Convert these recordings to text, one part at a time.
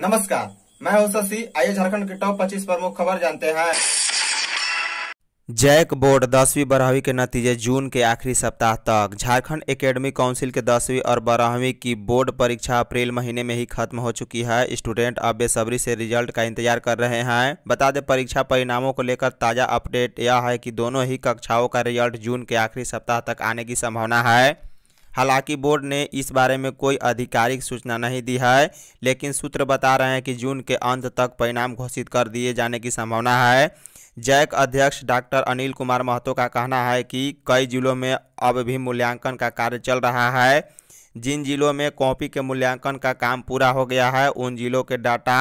नमस्कार मैं हूं शशि आइए झारखंड के टॉप 25 प्रमुख खबर जानते हैं जैक बोर्ड दसवीं बारहवीं के नतीजे जून के आखिरी सप्ताह तक झारखंड एकेडमी काउंसिल के दसवीं और बारहवीं की बोर्ड परीक्षा अप्रैल महीने में ही खत्म हो चुकी है स्टूडेंट अब बेसब्री से रिजल्ट का इंतजार कर रहे हैं बता दें परीक्षा परिणामों को लेकर ताज़ा अपडेट यह है कि दोनों ही कक्षाओं का रिजल्ट जून के आखिरी सप्ताह तक आने की संभावना है हालांकि बोर्ड ने इस बारे में कोई आधिकारिक सूचना नहीं दी है लेकिन सूत्र बता रहे हैं कि जून के अंत तक परिणाम घोषित कर दिए जाने की संभावना है जैक अध्यक्ष डॉक्टर अनिल कुमार महतो का कहना है कि कई जिलों में अब भी मूल्यांकन का कार्य चल रहा है जिन जिलों में कॉपी के मूल्यांकन का काम पूरा हो गया है उन जिलों के डाटा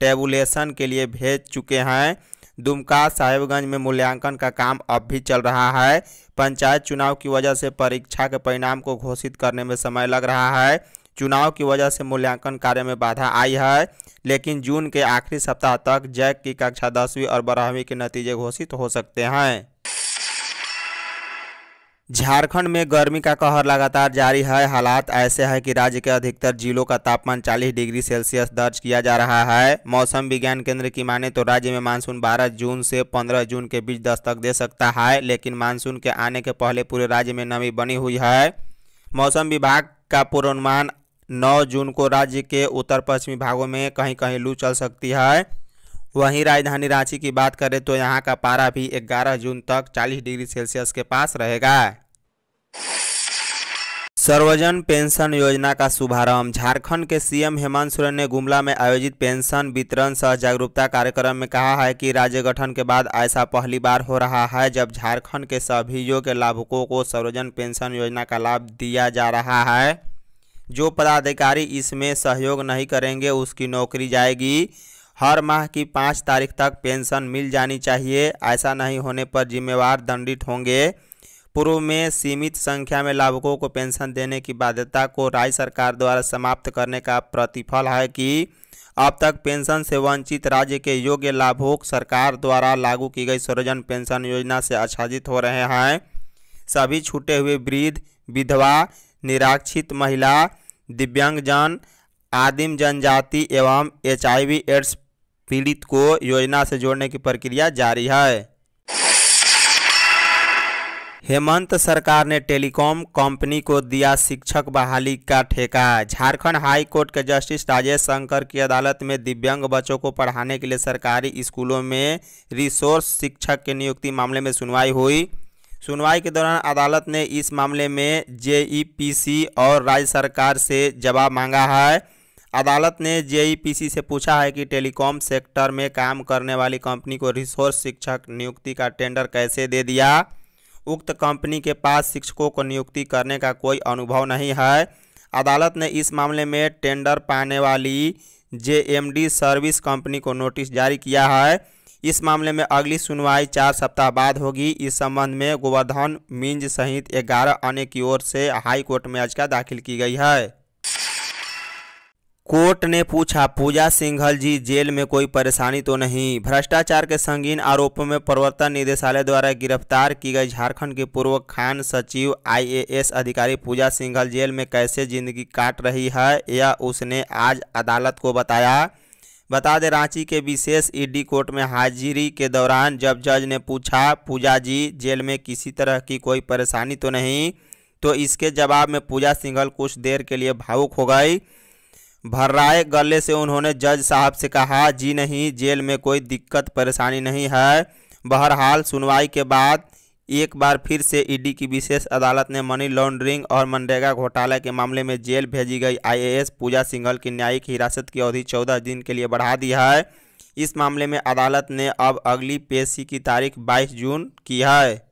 टेबुलेशन के लिए भेज चुके हैं दुमका साहेबगंज में मूल्यांकन का काम अब भी चल रहा है पंचायत चुनाव की वजह से परीक्षा के परिणाम को घोषित करने में समय लग रहा है चुनाव की वजह से मूल्यांकन कार्य में बाधा आई है लेकिन जून के आखिरी सप्ताह तक जैक की कक्षा दसवीं और बारहवीं के नतीजे घोषित हो सकते हैं झारखंड में गर्मी का कहर लगातार जारी है हालात ऐसे हैं कि राज्य के अधिकतर जिलों का तापमान 40 डिग्री सेल्सियस दर्ज किया जा रहा है मौसम विज्ञान केंद्र की माने तो राज्य में मानसून 12 जून से 15 जून के बीच दस्तक दे सकता है लेकिन मानसून के आने के पहले पूरे राज्य में नमी बनी हुई है मौसम विभाग का पूर्वानुमान नौ जून को राज्य के उत्तर पश्चिमी भागों में कहीं कहीं लू चल सकती है वहीं राजधानी रांची की बात करें तो यहाँ का पारा भी 11 जून तक 40 डिग्री सेल्सियस के पास रहेगा सर्वजन पेंशन योजना का शुभारंभ झारखंड के सीएम हेमंत सोरेन ने गुमला में आयोजित पेंशन वितरण सह जागरूकता कार्यक्रम में कहा है कि राज्य गठन के बाद ऐसा पहली बार हो रहा है जब झारखंड के सभी योग्य लाभुकों को सर्वजन पेंशन योजना का लाभ दिया जा रहा है जो पदाधिकारी इसमें सहयोग नहीं करेंगे उसकी नौकरी जाएगी हर माह की पाँच तारीख तक पेंशन मिल जानी चाहिए ऐसा नहीं होने पर जिम्मेवार दंडित होंगे पूर्व में सीमित संख्या में लाभुकों को पेंशन देने की बाध्यता को राज्य सरकार द्वारा समाप्त करने का प्रतिफल है कि अब तक पेंशन से वंचित राज्य के योग्य लाभुक सरकार द्वारा लागू की गई सर्वजन पेंशन योजना से आच्छादित हो रहे हैं सभी छूटे हुए वृद्ध विधवा निराक्षित महिला दिव्यांगजन आदिम जनजाति एवं एच एड्स पीड़ित को योजना से जोड़ने की प्रक्रिया जारी है हेमंत सरकार ने टेलीकॉम कंपनी को दिया शिक्षक बहाली का ठेका झारखंड हाई कोर्ट के जस्टिस राजेश शंकर की अदालत में दिव्यांग बच्चों को पढ़ाने के लिए सरकारी स्कूलों में रिसोर्स शिक्षक के नियुक्ति मामले में सुनवाई हुई सुनवाई के दौरान अदालत ने इस मामले में जेईपीसी और राज्य सरकार से जवाब मांगा है अदालत ने जेईपीसी से पूछा है कि टेलीकॉम सेक्टर में काम करने वाली कंपनी को रिसोर्स शिक्षक नियुक्ति का टेंडर कैसे दे दिया उक्त कंपनी के पास शिक्षकों को नियुक्ति करने का कोई अनुभव नहीं है अदालत ने इस मामले में टेंडर पाने वाली जेएमडी सर्विस कंपनी को नोटिस जारी किया है इस मामले में अगली सुनवाई चार सप्ताह बाद होगी इस संबंध में गोवर्धन मिंज सहित ग्यारह अन्य की ओर से हाईकोर्ट में याचिका दाखिल की गई है कोर्ट ने पूछा पूजा सिंघल जी जेल में कोई परेशानी तो नहीं भ्रष्टाचार के संगीन आरोपों में प्रवर्तन निदेशालय द्वारा गिरफ्तार की गई झारखंड के पूर्व खान सचिव आईएएस अधिकारी पूजा सिंघल जेल में कैसे जिंदगी काट रही है यह उसने आज अदालत को बताया बता दें रांची के विशेष ईडी कोर्ट में हाजिरी के दौरान जब जज ने पूछा पूजा जी जेल में किसी तरह की कोई परेशानी तो नहीं तो इसके जवाब में पूजा सिंघल कुछ देर के लिए भावुक हो गई भर्राए गले से उन्होंने जज साहब से कहा जी नहीं जेल में कोई दिक्कत परेशानी नहीं है बहरहाल सुनवाई के बाद एक बार फिर से ईडी की विशेष अदालत ने मनी लॉन्ड्रिंग और मनरेगा घोटाले के मामले में जेल भेजी गई आईएएस पूजा सिंघल की न्यायिक हिरासत की अवधि चौदह दिन के लिए बढ़ा दी है इस मामले में अदालत ने अब अगली पेशी की तारीख 22 जून की है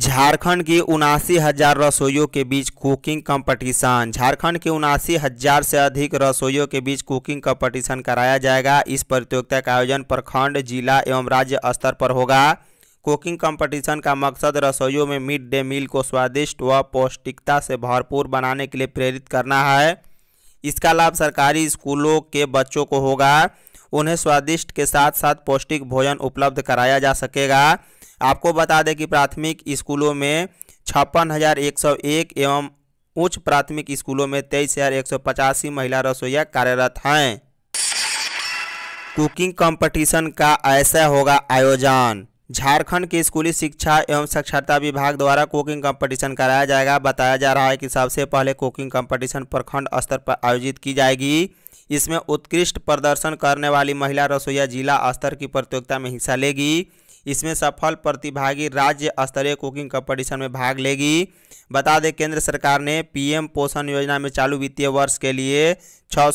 झारखंड की उनासी हजार रसोइयों के बीच कुकिंग कंपटीशन झारखंड के उनासी हजार से अधिक रसोइयों के बीच कुकिंग कंपटीशन कराया जाएगा इस प्रतियोगिता का आयोजन प्रखंड जिला एवं राज्य स्तर पर होगा कुकिंग कंपटीशन का मकसद रसोइयों में मिड डे मील को स्वादिष्ट व पौष्टिकता से भरपूर बनाने के लिए प्रेरित करना है इसका लाभ सरकारी स्कूलों के बच्चों को होगा उन्हें स्वादिष्ट के साथ साथ पौष्टिक भोजन उपलब्ध कराया जा सकेगा आपको बता दें कि प्राथमिक स्कूलों में छप्पन हज़ार एक सौ एक एवं उच्च प्राथमिक स्कूलों में तेईस हज़ार एक सौ पचासी महिला रसोईया कार्यरत हैं कुकिंग कंपटीशन का ऐसा होगा आयोजन झारखंड के स्कूली शिक्षा एवं साक्षरता विभाग द्वारा कुकिंग कंपटीशन कराया जाएगा बताया जा रहा है कि सबसे पहले कुकिंग कंपटीशन प्रखंड स्तर पर आयोजित की जाएगी इसमें उत्कृष्ट प्रदर्शन करने वाली महिला रसोईया जिला स्तर की प्रतियोगिता में हिस्सा लेगी इसमें सफल प्रतिभागी राज्य स्तरीय कुकिंग कंपटीशन में भाग लेगी बता दें केंद्र सरकार ने पीएम पोषण योजना में चालू वित्तीय वर्ष के लिए छः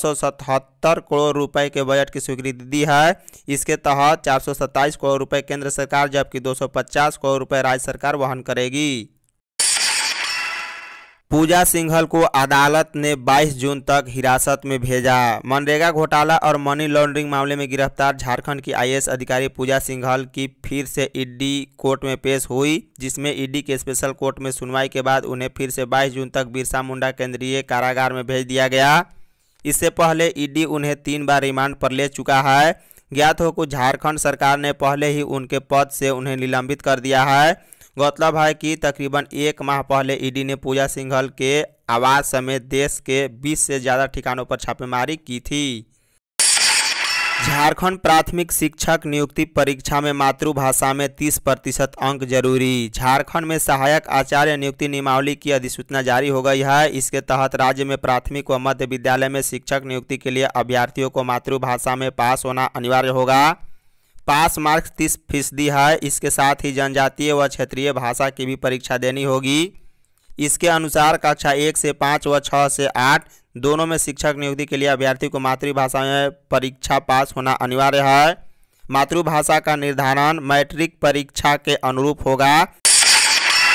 करोड़ रुपए के बजट की स्वीकृति दी है इसके तहत चार करोड़ रुपए केंद्र सरकार जबकि 250 करोड़ रुपए राज्य सरकार वहन करेगी पूजा सिंघल को अदालत ने 22 जून तक हिरासत में भेजा मनरेगा घोटाला और मनी लॉन्ड्रिंग मामले में गिरफ्तार झारखंड की आईएएस अधिकारी पूजा सिंघल की फिर से ईडी कोर्ट में पेश हुई जिसमें ईडी के स्पेशल कोर्ट में सुनवाई के बाद उन्हें फिर से 22 जून तक बिरसा मुंडा केंद्रीय कारागार में भेज दिया गया इससे पहले ईडी उन्हें तीन बार रिमांड पर ले चुका है ज्ञात हो कि झारखंड सरकार ने पहले ही उनके पद से उन्हें निलंबित कर दिया है गौरतलब है कि तकरीबन एक माह पहले ईडी ने पूजा सिंघल के आवास समेत देश के 20 से ज़्यादा ठिकानों पर छापेमारी की थी झारखंड प्राथमिक शिक्षक नियुक्ति परीक्षा में मातृभाषा में 30 प्रतिशत अंक जरूरी झारखंड में सहायक आचार्य नियुक्ति नियमावली की अधिसूचना जारी हो गई है इसके तहत राज्य में प्राथमिक व मध्य विद्यालय में शिक्षक नियुक्ति के लिए अभ्यर्थियों को मातृभाषा में पास होना अनिवार्य होगा पास मार्क्स तीस फीसदी है इसके साथ ही जनजातीय व क्षेत्रीय भाषा की भी परीक्षा देनी होगी इसके अनुसार कक्षा एक से पाँच व छः से आठ दोनों में शिक्षक नियुक्ति के लिए अभ्यर्थी को मातृभाषा में परीक्षा पास होना अनिवार्य है मातृभाषा का निर्धारण मैट्रिक परीक्षा के अनुरूप होगा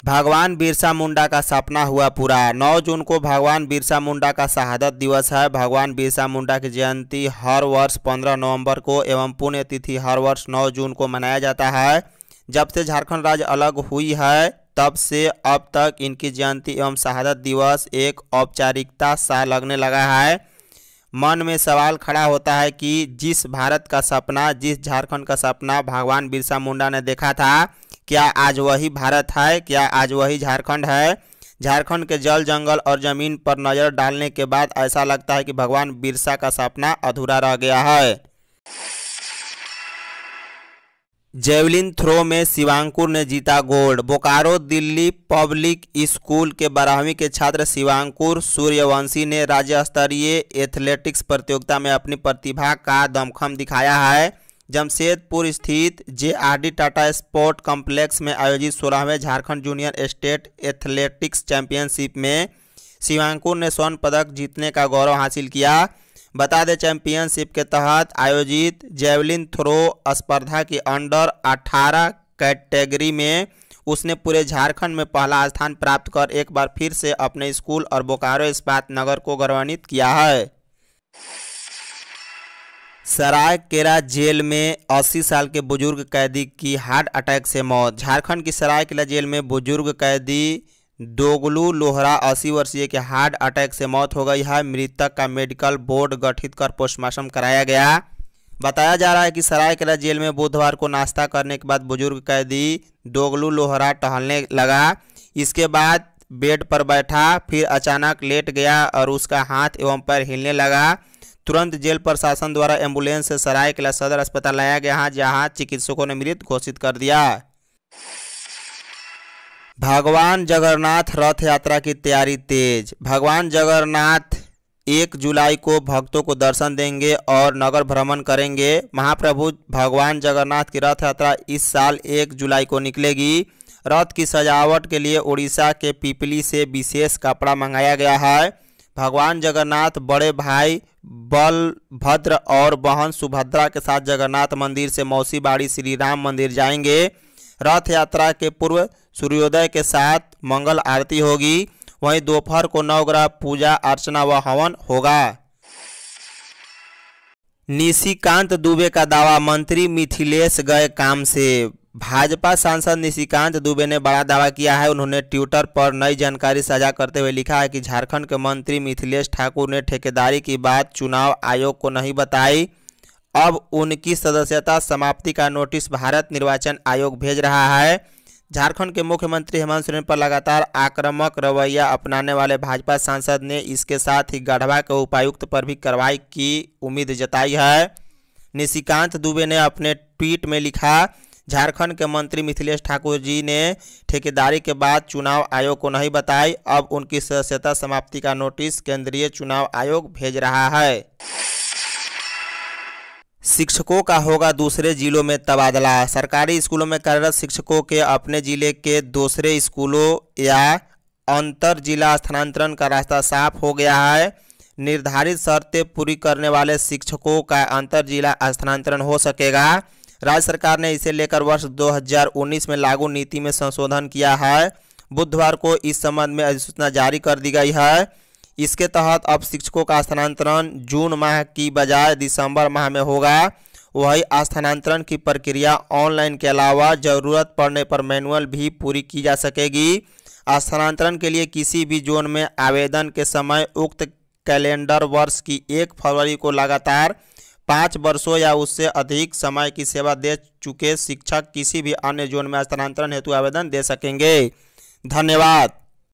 भगवान बिरसा मुंडा का सपना हुआ पूरा नौ जून को भगवान बिरसा मुंडा का शहादत दिवस है भगवान बिरसा मुंडा की जयंती हर वर्ष पंद्रह नवंबर को एवं पुण्यतिथि हर वर्ष नौ जून को मनाया जाता है जब से झारखंड राज्य अलग हुई है तब से अब तक इनकी जयंती एवं शहादत दिवस एक औपचारिकता सा लगने लगा है मन में सवाल खड़ा होता है कि जिस भारत का सपना जिस झारखंड का सपना भगवान बिरसा मुंडा ने देखा था क्या आज वही भारत है क्या आज वही झारखंड है झारखंड के जल जंगल और ज़मीन पर नज़र डालने के बाद ऐसा लगता है कि भगवान बिरसा का सपना अधूरा रह गया है जेवलिन थ्रो में शिवांकुर ने जीता gold Bokaro Delhi public school के बारहवीं के छात्र शिवांकुर सूर्यवंशी ने राज्य स्तरीय एथलेटिक्स प्रतियोगिता में अपनी प्रतिभा का दमखम दिखाया है जमशेदपुर स्थित J R D Tata sport complex में आयोजित सोलहवें Jharkhand junior state athletics championship में शिवांकुर ने स्वर्ण पदक जीतने का गौरव हासिल किया बता दें चैंपियनशिप के तहत आयोजित जेवलिन थ्रो स्पर्धा की अंडर 18 कैटेगरी में उसने पूरे झारखंड में पहला स्थान प्राप्त कर एक बार फिर से अपने स्कूल और बोकारो इस्पात नगर को गौरवान्वित किया है सरायकेला जेल में 80 साल के बुजुर्ग कैदी की हार्ट अटैक से मौत झारखंड की सरायकेला जेल में बुजुर्ग कैदी दोगलू लोहरा अस्सी वर्षीय के हार्ट अटैक से मौत हो गई है मृतक का मेडिकल बोर्ड गठित कर पोस्टमार्टम कराया गया बताया जा रहा है कि सरायकेला जेल में बुधवार को नाश्ता करने के बाद बुजुर्ग कैदी दोगलू लोहरा टहलने लगा इसके बाद बेड पर बैठा फिर अचानक लेट गया और उसका हाथ एवं पैर हिलने लगा तुरंत जेल प्रशासन द्वारा एम्बुलेंस से सरायकेला सदर अस्पताल लाया गया जहां चिकित्सकों ने मृत घोषित कर दिया भगवान जगन्नाथ रथ यात्रा की तैयारी तेज भगवान जगन्नाथ एक जुलाई को भक्तों को दर्शन देंगे और नगर भ्रमण करेंगे महाप्रभु भगवान जगन्नाथ की रथ यात्रा इस साल एक जुलाई को निकलेगी रथ की सजावट के लिए उड़ीसा के पिपली से विशेष कपड़ा मंगाया गया है भगवान जगन्नाथ बड़े भाई बलभद्र और बहन सुभद्रा के साथ जगन्नाथ मंदिर से मौसी बाड़ी श्री राम मंदिर जाएंगे रथ यात्रा के पूर्व सूर्योदय के साथ मंगल आरती होगी वहीं दोपहर को नवग्रह पूजा अर्चना व हवन होगा निशिकांत दुबे का दावा मंत्री मिथिलेश गए काम से भाजपा सांसद निशिकांत दुबे ने बड़ा दावा किया है उन्होंने ट्विटर पर नई जानकारी साझा करते हुए लिखा है कि झारखंड के मंत्री मिथिलेश ठाकुर ने ठेकेदारी की बात चुनाव आयोग को नहीं बताई अब उनकी सदस्यता समाप्ति का नोटिस भारत निर्वाचन आयोग भेज रहा है झारखंड के मुख्यमंत्री हेमंत सोरेन पर लगातार आक्रामक रवैया अपनाने वाले भाजपा सांसद ने इसके साथ ही गढ़वा के उपायुक्त पर भी कार्रवाई की उम्मीद जताई है निशिकांत दुबे ने अपने ट्वीट में लिखा झारखंड के मंत्री मिथिलेश ठाकुर जी ने ठेकेदारी के बाद चुनाव आयोग को नहीं बताई अब उनकी सदस्यता समाप्ति का नोटिस केंद्रीय चुनाव आयोग भेज रहा है शिक्षकों का होगा दूसरे जिलों में तबादला सरकारी स्कूलों में कार्यरत शिक्षकों के अपने जिले के दूसरे स्कूलों या अंतर जिला स्थानांतरण का रास्ता साफ हो गया है निर्धारित शर्तें पूरी करने वाले शिक्षकों का अंतर जिला स्थानांतरण हो सकेगा राज्य सरकार ने इसे लेकर वर्ष 2019 में लागू नीति में संशोधन किया है बुधवार को इस संबंध में अधिसूचना जारी कर दी गई है इसके तहत अब शिक्षकों का स्थानांतरण जून माह की बजाय दिसंबर माह में होगा वही स्थानांतरण की प्रक्रिया ऑनलाइन के अलावा ज़रूरत पड़ने पर मैनुअल भी पूरी की जा सकेगी स्थानांतरण के लिए किसी भी जोन में आवेदन के समय उक्त कैलेंडर वर्ष की एक फरवरी को लगातार पाँच वर्षों या उससे अधिक समय की सेवा दे चुके शिक्षक किसी भी अन्य जोन में स्थानांतरण हेतु आवेदन दे सकेंगे धन्यवाद